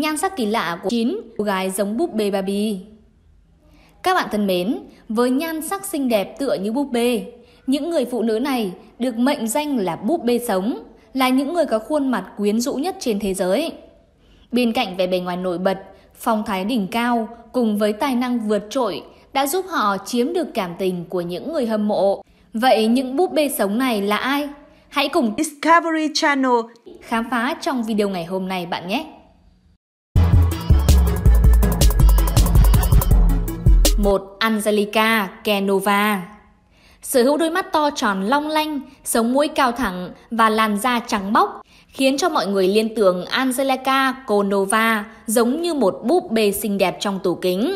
Nhan sắc kỳ lạ của 9 cô gái giống búp bê Barbie. Các bạn thân mến, với nhan sắc xinh đẹp tựa như búp bê, những người phụ nữ này được mệnh danh là búp bê sống, là những người có khuôn mặt quyến rũ nhất trên thế giới. Bên cạnh vẻ bề ngoài nổi bật, phong thái đỉnh cao cùng với tài năng vượt trội đã giúp họ chiếm được cảm tình của những người hâm mộ. Vậy những búp bê sống này là ai? Hãy cùng Discovery Channel khám phá trong video ngày hôm nay bạn nhé! 1. Angelica Kenova Sở hữu đôi mắt to tròn long lanh, sống mũi cao thẳng và làn da trắng bóc, khiến cho mọi người liên tưởng Angelica Konova giống như một búp bê xinh đẹp trong tủ kính.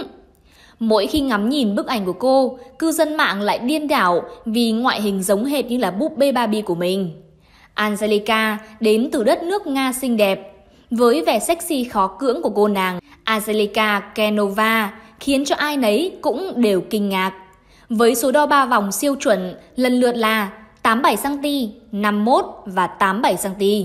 Mỗi khi ngắm nhìn bức ảnh của cô, cư dân mạng lại điên đảo vì ngoại hình giống hệt như là búp bê Barbie của mình. Angelica đến từ đất nước Nga xinh đẹp. Với vẻ sexy khó cưỡng của cô nàng, Angelica Kenova khiến cho ai nấy cũng đều kinh ngạc. Với số đo 3 vòng siêu chuẩn lần lượt là 87cm, 51 và 87cm.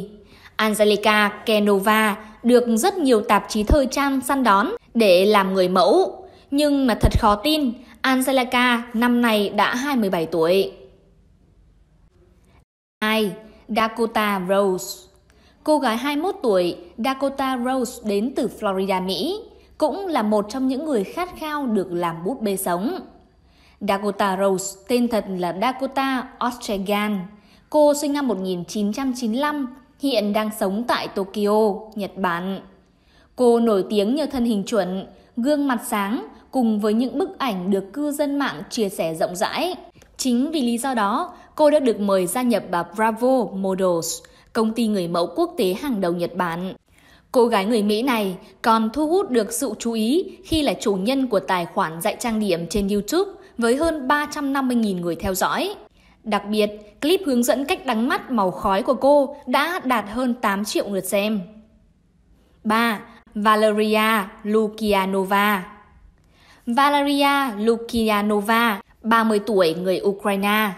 Angelica Kenova được rất nhiều tạp chí thời trang săn đón để làm người mẫu. Nhưng mà thật khó tin, Angelica năm nay đã 27 tuổi. 2. Dakota Rose Cô gái 21 tuổi, Dakota Rose đến từ Florida, Mỹ cũng là một trong những người khát khao được làm búp bê sống. Dakota Rose, tên thật là Dakota Ostregan. Cô sinh năm 1995, hiện đang sống tại Tokyo, Nhật Bản. Cô nổi tiếng nhờ thân hình chuẩn, gương mặt sáng cùng với những bức ảnh được cư dân mạng chia sẻ rộng rãi. Chính vì lý do đó, cô đã được mời gia nhập vào Bravo Models, công ty người mẫu quốc tế hàng đầu Nhật Bản. Cô gái người Mỹ này còn thu hút được sự chú ý khi là chủ nhân của tài khoản dạy trang điểm trên YouTube với hơn 350.000 người theo dõi. Đặc biệt, clip hướng dẫn cách đánh mắt màu khói của cô đã đạt hơn 8 triệu lượt xem. 3. Valeria Lukianova Valeria Lukianova, 30 tuổi, người Ukraine.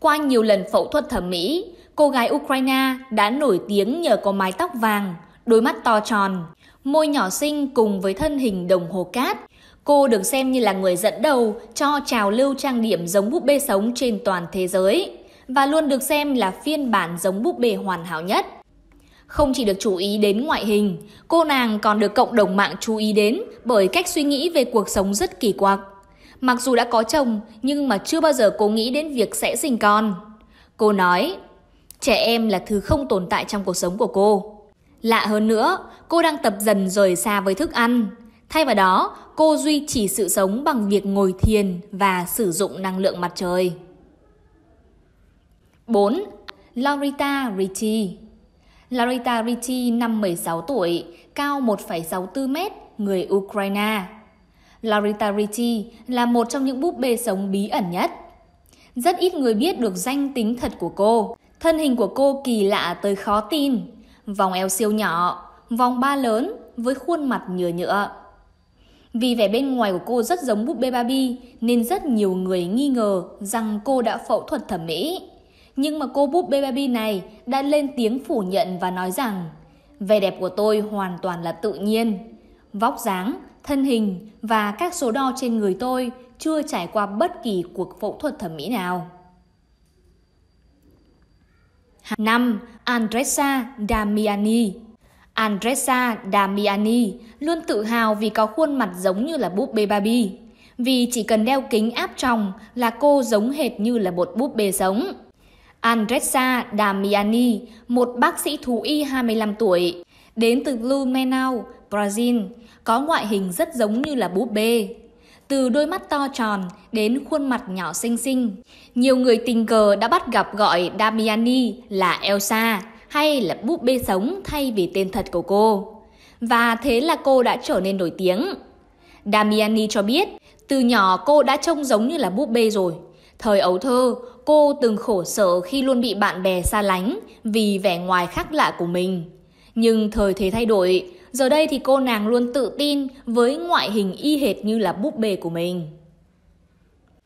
Qua nhiều lần phẫu thuật thẩm mỹ, cô gái Ukraine đã nổi tiếng nhờ có mái tóc vàng, đôi mắt to tròn, môi nhỏ xinh cùng với thân hình đồng hồ cát. Cô được xem như là người dẫn đầu cho trào lưu trang điểm giống búp bê sống trên toàn thế giới và luôn được xem là phiên bản giống búp bê hoàn hảo nhất. Không chỉ được chú ý đến ngoại hình, cô nàng còn được cộng đồng mạng chú ý đến bởi cách suy nghĩ về cuộc sống rất kỳ quặc. Mặc dù đã có chồng nhưng mà chưa bao giờ cô nghĩ đến việc sẽ sinh con. Cô nói, trẻ em là thứ không tồn tại trong cuộc sống của cô. Lạ hơn nữa, cô đang tập dần rời xa với thức ăn. Thay vào đó, cô duy trì sự sống bằng việc ngồi thiền và sử dụng năng lượng mặt trời. 4. Laurita Ricci Laurita Ricci năm 16 tuổi, cao 1,64 mét, người Ukraine. Laurita Ricci là một trong những búp bê sống bí ẩn nhất. Rất ít người biết được danh tính thật của cô. Thân hình của cô kỳ lạ tới khó tin, vòng eo siêu nhỏ, vòng ba lớn với khuôn mặt nhựa nhựa. Vì vẻ bên ngoài của cô rất giống búp bê Barbie nên rất nhiều người nghi ngờ rằng cô đã phẫu thuật thẩm mỹ. Nhưng mà cô búp bê Barbie này đã lên tiếng phủ nhận và nói rằng vẻ đẹp của tôi hoàn toàn là tự nhiên. Vóc dáng, thân hình và các số đo trên người tôi chưa trải qua bất kỳ cuộc phẫu thuật thẩm mỹ nào. 5. Andressa Damiani Andressa Damiani luôn tự hào vì có khuôn mặt giống như là búp bê Barbie. Vì chỉ cần đeo kính áp tròng là cô giống hệt như là một búp bê giống. Andressa Damiani, một bác sĩ thú y 25 tuổi, đến từ Blumenau, Brazil, có ngoại hình rất giống như là búp bê từ đôi mắt to tròn đến khuôn mặt nhỏ xinh xinh. Nhiều người tình cờ đã bắt gặp gọi Damiani là Elsa hay là búp bê sống thay vì tên thật của cô. Và thế là cô đã trở nên nổi tiếng. Damiani cho biết, từ nhỏ cô đã trông giống như là búp bê rồi. Thời ấu thơ, cô từng khổ sở khi luôn bị bạn bè xa lánh vì vẻ ngoài khác lạ của mình. Nhưng thời thế thay đổi, Giờ đây thì cô nàng luôn tự tin với ngoại hình y hệt như là búp bê của mình.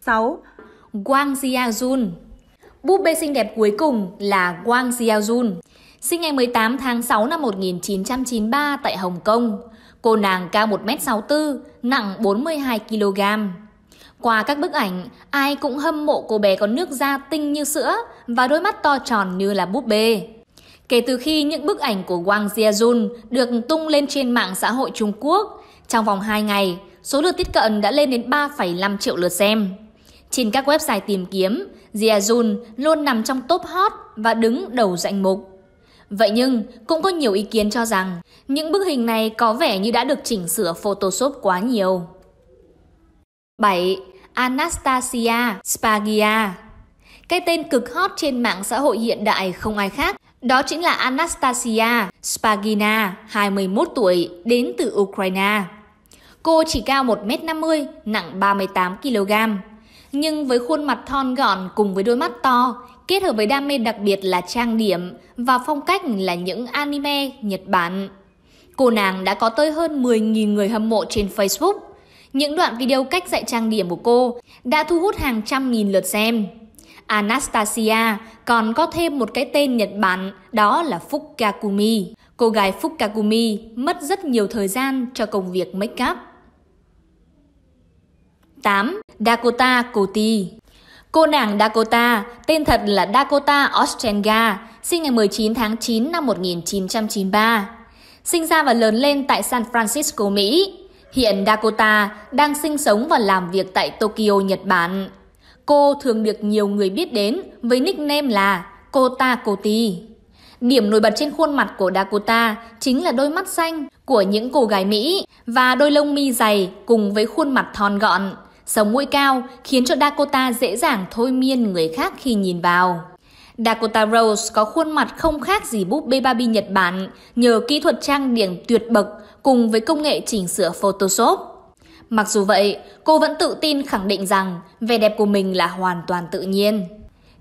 6. Wang Xiaojun Búp bê xinh đẹp cuối cùng là Wang Xiaojun, sinh ngày 18 tháng 6 năm 1993 tại Hồng Kông. Cô nàng cao 1m64, nặng 42kg. Qua các bức ảnh, ai cũng hâm mộ cô bé có nước da tinh như sữa và đôi mắt to tròn như là búp bê kể từ khi những bức ảnh của Wang Jiajun được tung lên trên mạng xã hội Trung Quốc. Trong vòng 2 ngày, số lượt tiếp cận đã lên đến 3,5 triệu lượt xem. Trên các website tìm kiếm, Jiajun luôn nằm trong top hot và đứng đầu danh mục. Vậy nhưng, cũng có nhiều ý kiến cho rằng những bức hình này có vẻ như đã được chỉnh sửa Photoshop quá nhiều. 7. Anastasia Spagia Cái tên cực hot trên mạng xã hội hiện đại không ai khác đó chính là Anastasia Spagina, 21 tuổi, đến từ Ukraine. Cô chỉ cao 1m50, nặng 38kg. Nhưng với khuôn mặt thon gọn cùng với đôi mắt to, kết hợp với đam mê đặc biệt là trang điểm và phong cách là những anime Nhật Bản. Cô nàng đã có tới hơn 10.000 người hâm mộ trên Facebook. Những đoạn video cách dạy trang điểm của cô đã thu hút hàng trăm nghìn lượt xem. Anastasia còn có thêm một cái tên Nhật Bản, đó là Fukakumi. Cô gái Fukakumi mất rất nhiều thời gian cho công việc make up. 8. Dakota Coti Cô nàng Dakota, tên thật là Dakota Ostenga, sinh ngày 19 tháng 9 năm 1993. Sinh ra và lớn lên tại San Francisco, Mỹ. Hiện Dakota đang sinh sống và làm việc tại Tokyo, Nhật Bản. Cô thường được nhiều người biết đến với nickname là Kota Koti. Điểm nổi bật trên khuôn mặt của Dakota chính là đôi mắt xanh của những cô gái Mỹ và đôi lông mi dày cùng với khuôn mặt thon gọn. Sống mũi cao khiến cho Dakota dễ dàng thôi miên người khác khi nhìn vào. Dakota Rose có khuôn mặt không khác gì búp bê Barbie Nhật Bản nhờ kỹ thuật trang điểm tuyệt bậc cùng với công nghệ chỉnh sửa Photoshop. Mặc dù vậy, cô vẫn tự tin khẳng định rằng vẻ đẹp của mình là hoàn toàn tự nhiên.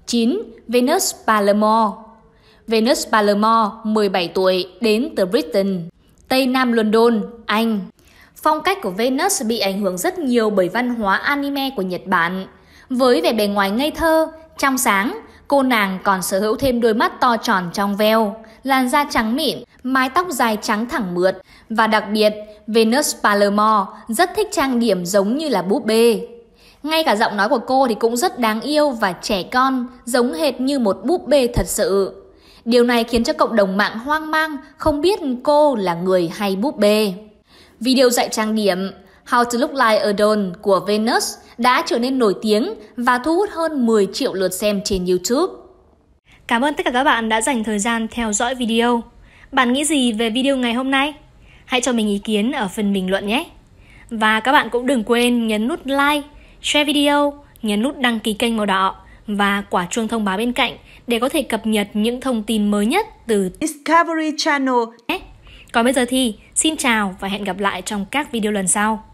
9. Venus Palermo Venus Palermo, 17 tuổi, đến từ Britain, Tây Nam London, Anh. Phong cách của Venus bị ảnh hưởng rất nhiều bởi văn hóa anime của Nhật Bản. Với vẻ bề ngoài ngây thơ, trong sáng, cô nàng còn sở hữu thêm đôi mắt to tròn trong veo làn da trắng mịn, mái tóc dài trắng thẳng mượt và đặc biệt Venus Palermo rất thích trang điểm giống như là búp bê. Ngay cả giọng nói của cô thì cũng rất đáng yêu và trẻ con, giống hệt như một búp bê thật sự. Điều này khiến cho cộng đồng mạng hoang mang, không biết cô là người hay búp bê. Video dạy trang điểm How to Look Like a Doll của Venus đã trở nên nổi tiếng và thu hút hơn 10 triệu lượt xem trên YouTube. Cảm ơn tất cả các bạn đã dành thời gian theo dõi video. Bạn nghĩ gì về video ngày hôm nay? Hãy cho mình ý kiến ở phần bình luận nhé. Và các bạn cũng đừng quên nhấn nút like, share video, nhấn nút đăng ký kênh màu đỏ và quả chuông thông báo bên cạnh để có thể cập nhật những thông tin mới nhất từ Discovery Channel. Còn bây giờ thì xin chào và hẹn gặp lại trong các video lần sau.